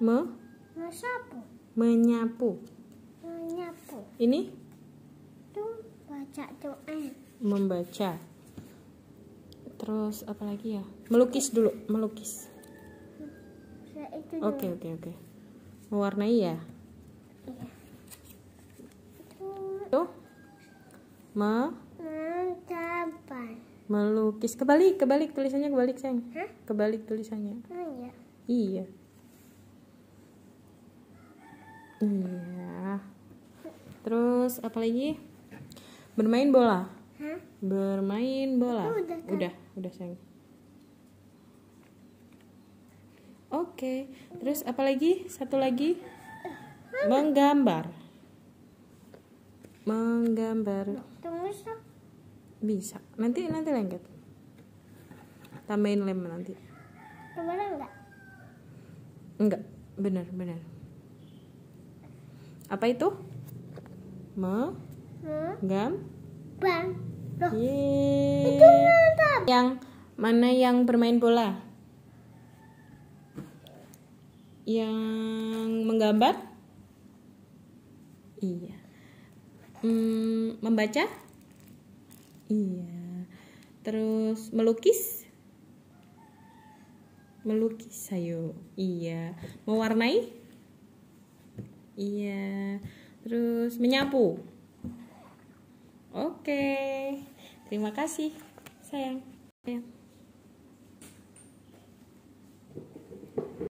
Me? Menyapu. Menyapu. Menyapu. Ini? Membaca doa. Membaca. Terus apa lagi ya? Melukis dulu, melukis. Ya, oke, oke, oke. Mewarnai ya? Iya. Tuh. Me? Melukis. Kebalik, kebalik tulisannya kebalik, sayang. Hah? Kebalik tulisannya. Oh, iya. Iya. Iya. Terus apa lagi? Bermain bola. Hah? Bermain bola. Oh, udah, kan? udah, udah sayang. Oke. Okay. Terus apa lagi? Satu lagi. Menggambar. Menggambar. Bisa. Nanti nanti lengket. Tambahin lem nanti. enggak? Enggak. Bener benar apa itu me gam bang itu yang mana yang bermain bola yang menggambar iya hmm, membaca iya terus melukis melukis ayo iya mewarnai Iya. Terus menyapu. Oke. Terima kasih, sayang. sayang.